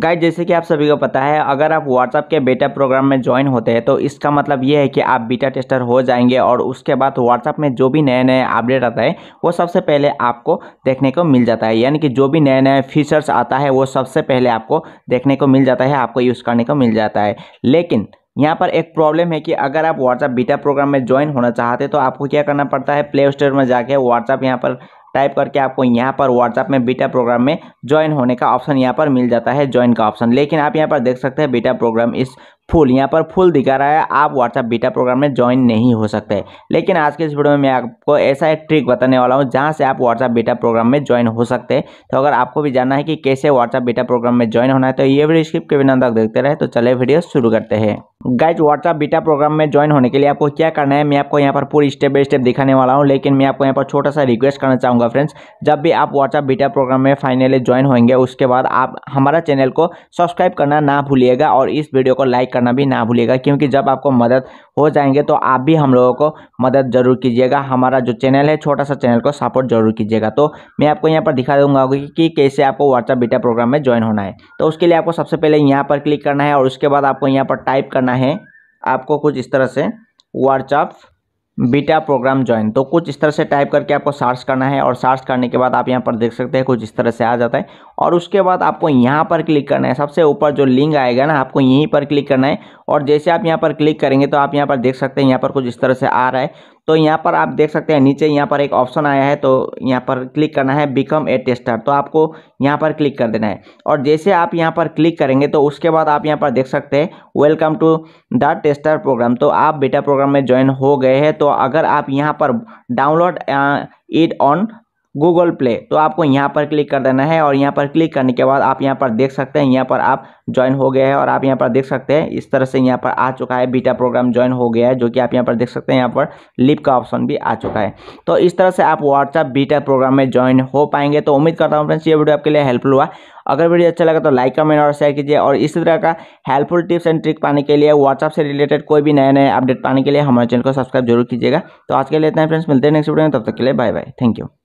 guide जैसे कि आप सभी को पता है अगर आप व्हाट्सअप के बेटा प्रोग्राम में ज्वाइन होते हैं तो इसका मतलब ये है कि आप बीटा टेस्टर हो जाएंगे और उसके बाद व्हाट्सअप में जो भी नए नए अपडेट आता है वो सबसे पहले आपको देखने को मिल जाता है यानी कि जो भी नए नए फीचर्स आता है वो सबसे पहले आपको देखने को मिल जाता है आपको यूज़ करने को मिल जाता है लेकिन यहाँ पर एक प्रॉब्लम है कि अगर आप व्हाट्सअप बीटा प्रोग्राम में ज्वाइन होना चाहते तो आपको क्या करना पड़ता है प्ले स्टोर में जाके व्हाट्सअप यहाँ पर टाइप करके आपको यहाँ पर व्हाट्सएप में बीटा प्रोग्राम में ज्वाइन होने का ऑप्शन यहाँ पर मिल जाता है ज्वाइन का ऑप्शन लेकिन आप यहाँ पर देख सकते हैं बीटा प्रोग्राम इस फुल यहाँ पर फुल दिखा रहा है आप व्हाट्सएप बीटा प्रोग्राम में ज्वाइन नहीं हो सकते लेकिन आज के इस वीडियो में मैं आपको ऐसा एक ट्रिक बताने वाला हूँ जहाँ से आप व्हाट्सएप बीटा प्रोग्राम में ज्वाइन हो सकते हैं तो अगर आपको भी जानना है कि कैसे व्हाट्सएप बीटा प्रोग्राम में ज्वाइन होना है तो ये वीडियो स्क्रिप्ट के बिना तक देखते रहे तो चले वीडियो शुरू करते हैं गाइज व्हाट्सअप बीटा प्रोग्राम में ज्वाइन होने के लिए आपको क्या करना है मैं आपको यहाँ पर पूरी स्टेप बाई स्टेप दिखाने वाला हूँ लेकिन मैं आपको यहाँ पर छोटा सा रिक्वेस्ट करना चाहूँगा फ्रेंड्स जब भी आप व्हाट्सअप बीटा प्रोग्राम में फाइनली ज्वाइन होंगे उसके बाद आप हमारा चैनल को सब्सक्राइब करना ना भूलिएगा और इस वीडियो को लाइक करना भी ना भूलिएगा क्योंकि जब आपको मदद हो जाएंगे तो आप भी हम लोगों को मदद जरूर कीजिएगा हमारा जो चैनल है छोटा सा चैनल को सपोर्ट जरूर कीजिएगा तो मैं आपको यहाँ पर दिखा दूंगा कि कैसे आपको व्हाट्सअप बीटा प्रोग्राम में ज्वाइन होना है तो उसके लिए आपको सबसे पहले यहाँ पर क्लिक करना है और उसके बाद आपको यहाँ पर टाइप करना है है आपको कुछ इस तरह से व्हाट्सअप बीटा प्रोग्राम ज्वाइन तो कुछ इस तरह से टाइप करके आपको सर्च करना है और सर्च करने के बाद आप यहाँ पर देख सकते हैं कुछ इस तरह से आ जाता है और उसके बाद आपको यहाँ पर क्लिक करना है सबसे ऊपर जो लिंक आएगा ना आपको यहीं पर क्लिक करना है और जैसे आप यहाँ पर क्लिक करेंगे तो आप यहाँ पर देख सकते हैं यहाँ पर कुछ इस तरह से आ रहा है तो यहाँ पर आप देख सकते हैं नीचे यहाँ पर एक ऑप्शन आया है तो यहाँ पर क्लिक करना है बिकम ए टेस्टर तो आपको यहाँ पर क्लिक कर देना है और जैसे आप यहाँ पर क्लिक करेंगे तो उसके बाद आप यहाँ पर देख सकते हैं welcome to the tester program तो आप बेटा प्रोग्राम में ज्वाइन हो गए हैं तो अगर आप यहाँ पर download it on Google Play तो आपको यहाँ पर क्लिक कर देना है और यहाँ पर क्लिक करने के बाद आप यहाँ पर देख सकते हैं यहाँ पर आप ज्वाइन हो गया है और आप यहाँ पर देख सकते हैं इस तरह से यहाँ पर आ चुका है बीटा प्रोग्राम ज्वाइन हो गया है जो कि आप यहाँ पर देख सकते हैं यहाँ पर लिप का ऑप्शन भी आ चुका है तो इस तरह से आप व्हाट्सअप बीटा प्रोग्राम में ज्वाइन हो पाएंगे तो उम्मीद करता हूँ फ्रेंड्स ये वीडियो आपके लिए हेल्पफुल हुआ अगर वीडियो अच्छा लगा तो लाइक कमेंट और शेयर कीजिए और इसी तरह का हेल्पफुल टिप्स एंड ट्रिक पाने के लिए व्हाट्सअप से रिलेटेड कोई भी नए नए अपडेट पाने के लिए हमारे चैनल को सब्सक्राइब जरूर कीजिएगा तो आज के लिए इतना फ्रेंड्स मिलते हैं नेक्स्ट वीडियो में तब तक के लिए बाय बाय थैंक यू